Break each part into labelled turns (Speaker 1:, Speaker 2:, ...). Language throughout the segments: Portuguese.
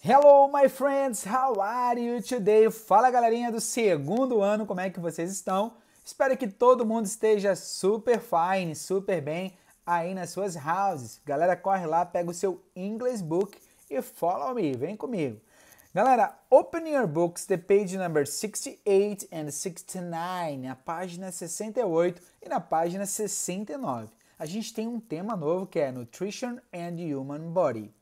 Speaker 1: Hello, my friends, how are you today? Fala galerinha do segundo ano, como é que vocês estão? Espero que todo mundo esteja super fine, super bem aí nas suas houses. Galera, corre lá, pega o seu English book e follow me, vem comigo. Galera, open your books, the page number 68 and 69, na página 68 e na página 69. A gente tem um tema novo que é Nutrition and Human Body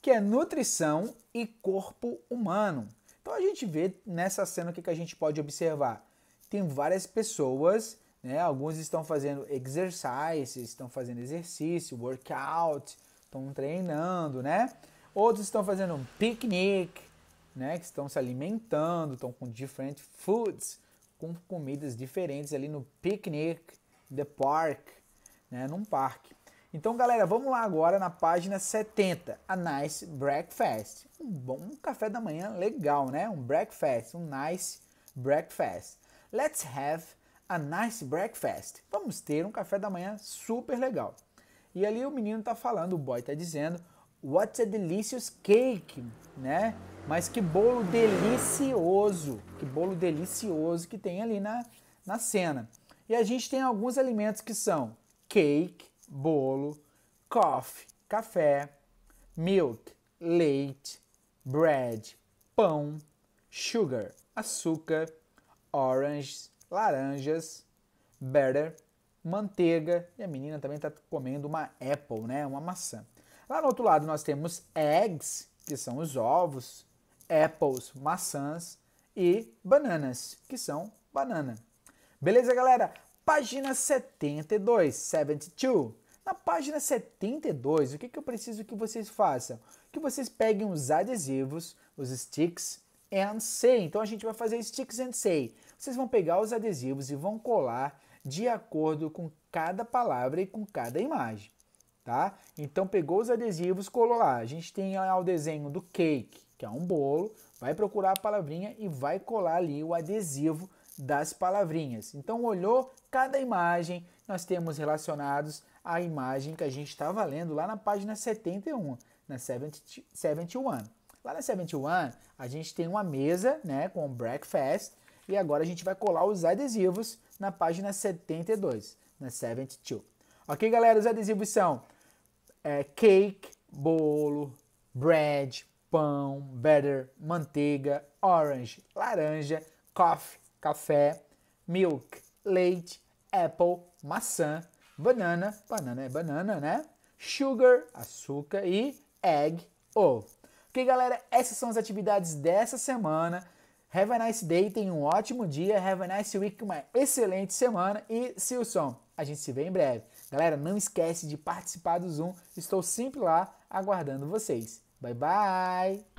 Speaker 1: que é nutrição e corpo humano. Então a gente vê nessa cena o que, a gente pode observar. Tem várias pessoas, né? Alguns estão fazendo exercise, estão fazendo exercício, workout, estão treinando, né? Outros estão fazendo um piquenique, né? Que estão se alimentando, estão com diferentes foods, com comidas diferentes ali no piquenique, the park, né? Num parque. Então, galera, vamos lá agora na página 70, a nice breakfast. Um bom café da manhã legal, né? Um breakfast, um nice breakfast. Let's have a nice breakfast. Vamos ter um café da manhã super legal. E ali o menino tá falando, o boy tá dizendo, what's a delicious cake, né? Mas que bolo delicioso, que bolo delicioso que tem ali na, na cena. E a gente tem alguns alimentos que são cake, bolo, coffee, café, milk, leite, bread, pão, sugar, açúcar, oranges, laranjas, butter, manteiga. E a menina também está comendo uma apple, né? Uma maçã. Lá no outro lado nós temos eggs, que são os ovos, apples, maçãs e bananas, que são banana. Beleza, galera? Página 72, 72. Na página 72, o que, que eu preciso que vocês façam? Que vocês peguem os adesivos, os sticks and say. Então a gente vai fazer sticks and say. Vocês vão pegar os adesivos e vão colar de acordo com cada palavra e com cada imagem, tá? Então pegou os adesivos, colou lá. A gente tem lá o desenho do cake, que é um bolo, vai procurar a palavrinha e vai colar ali o adesivo das palavrinhas. Então, olhou cada imagem, nós temos relacionados a imagem que a gente estava tá lendo lá na página 71, na 70, 71. Lá na 71, a gente tem uma mesa né, com breakfast e agora a gente vai colar os adesivos na página 72, na 72. Ok, galera? Os adesivos são é, cake, bolo, bread, pão, butter, manteiga, orange, laranja, coffee, café, milk, leite, apple, maçã, banana, banana é banana, né? Sugar, açúcar e egg, ovo. Ok, galera, essas são as atividades dessa semana. Have a nice day, tenha um ótimo dia. Have a nice week, uma excelente semana. E see A gente se vê em breve. Galera, não esquece de participar do Zoom. Estou sempre lá aguardando vocês. Bye, bye!